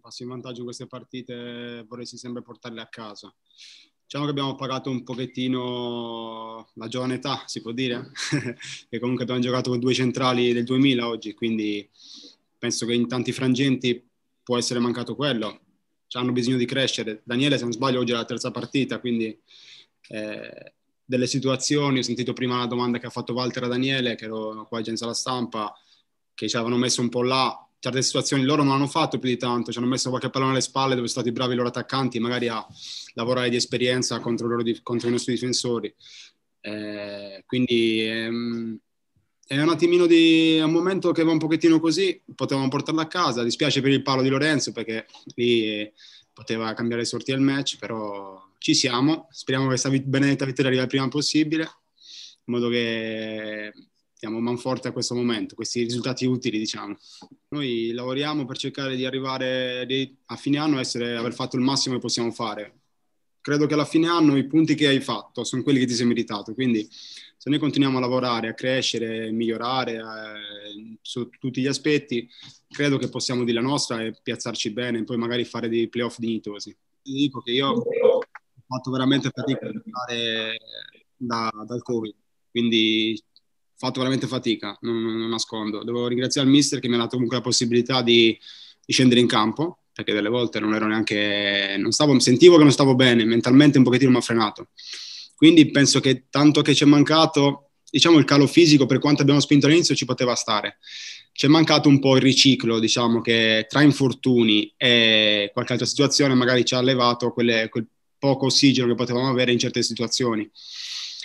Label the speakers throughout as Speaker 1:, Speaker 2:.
Speaker 1: passo in vantaggio in queste partite vorresti sempre portarle a casa. Diciamo che abbiamo pagato un pochettino la giovane età, si può dire, e comunque abbiamo giocato con due centrali del 2000 oggi, quindi penso che in tanti frangenti può essere mancato quello. Ci hanno bisogno di crescere. Daniele, se non sbaglio, oggi è la terza partita, quindi eh, delle situazioni, ho sentito prima la domanda che ha fatto Walter a Daniele, che ero qua già in sala stampa, che ci avevano messo un po' là, certe situazioni loro non hanno fatto più di tanto, ci hanno messo qualche pallone alle spalle dove sono stati bravi i loro attaccanti magari a lavorare di esperienza contro, loro, contro i nostri difensori. Eh, quindi ehm, è un attimino di un momento che va un pochettino così, potevamo portarlo a casa, dispiace per il palo di Lorenzo perché lì eh, poteva cambiare sorti del match, però ci siamo, speriamo che questa benedetta vittoria arrivi il prima possibile, in modo che eh, diamo man forte a questo momento, questi risultati utili diciamo. Noi lavoriamo per cercare di arrivare a fine anno e aver fatto il massimo che possiamo fare. Credo che alla fine anno i punti che hai fatto sono quelli che ti sei meritato, quindi se noi continuiamo a lavorare, a crescere, a migliorare eh, su tutti gli aspetti, credo che possiamo dire la nostra e piazzarci bene e poi magari fare dei playoff dignitosi. Ti dico che io ho fatto veramente fatica a da, dal Covid, quindi fatto veramente fatica, non, non, nascondo. Devo ringraziare il mister che mi ha dato comunque la possibilità di, di scendere in campo, perché delle volte non ero neanche, non stavo, sentivo che non stavo bene, mentalmente un pochettino mi ha frenato. Quindi penso che tanto che ci è mancato, diciamo il calo fisico per quanto abbiamo spinto all'inizio ci poteva stare. Ci è mancato un po' il riciclo, diciamo che tra infortuni e qualche altra situazione magari ci ha levato quelle, quel poco ossigeno che potevamo avere in certe situazioni.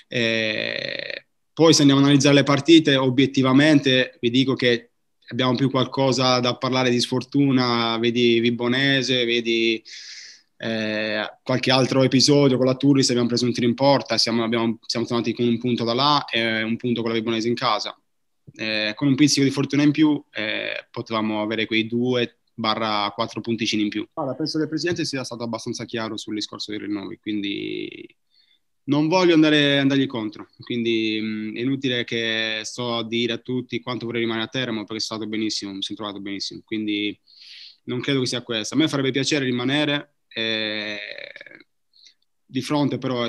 Speaker 1: Eh, poi se andiamo a analizzare le partite, obiettivamente vi dico che abbiamo più qualcosa da parlare di sfortuna, vedi Vibonese, vedi eh, qualche altro episodio con la Turris, abbiamo preso un tiro in porta, siamo, abbiamo, siamo tornati con un punto da là e un punto con la Vibonese in casa. Eh, con un pizzico di fortuna in più eh, potevamo avere quei due barra quattro punticini in più. Allora, penso che il Presidente sia stato abbastanza chiaro sul discorso dei rinnovi, quindi non voglio andare, andargli contro, quindi mh, mm, è inutile che sto a dire a tutti quanto vorrei rimanere a Teramo perché sono stato benissimo, mi sono trovato benissimo, quindi non credo che sia questa. A me farebbe piacere rimanere, eh, di fronte però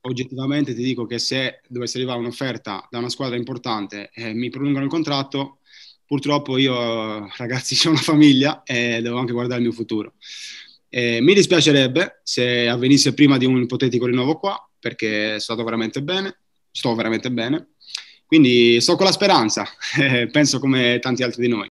Speaker 1: oggettivamente ti dico che se dovesse arrivare un'offerta da una squadra importante e eh, mi prolungano il contratto, purtroppo io ragazzi ho una famiglia e devo anche guardare il mio futuro. Eh, mi dispiacerebbe se avvenisse prima di un ipotetico rinnovo qua, perché è stato veramente bene, sto veramente bene. Quindi sto con la speranza, penso come tanti altri di noi.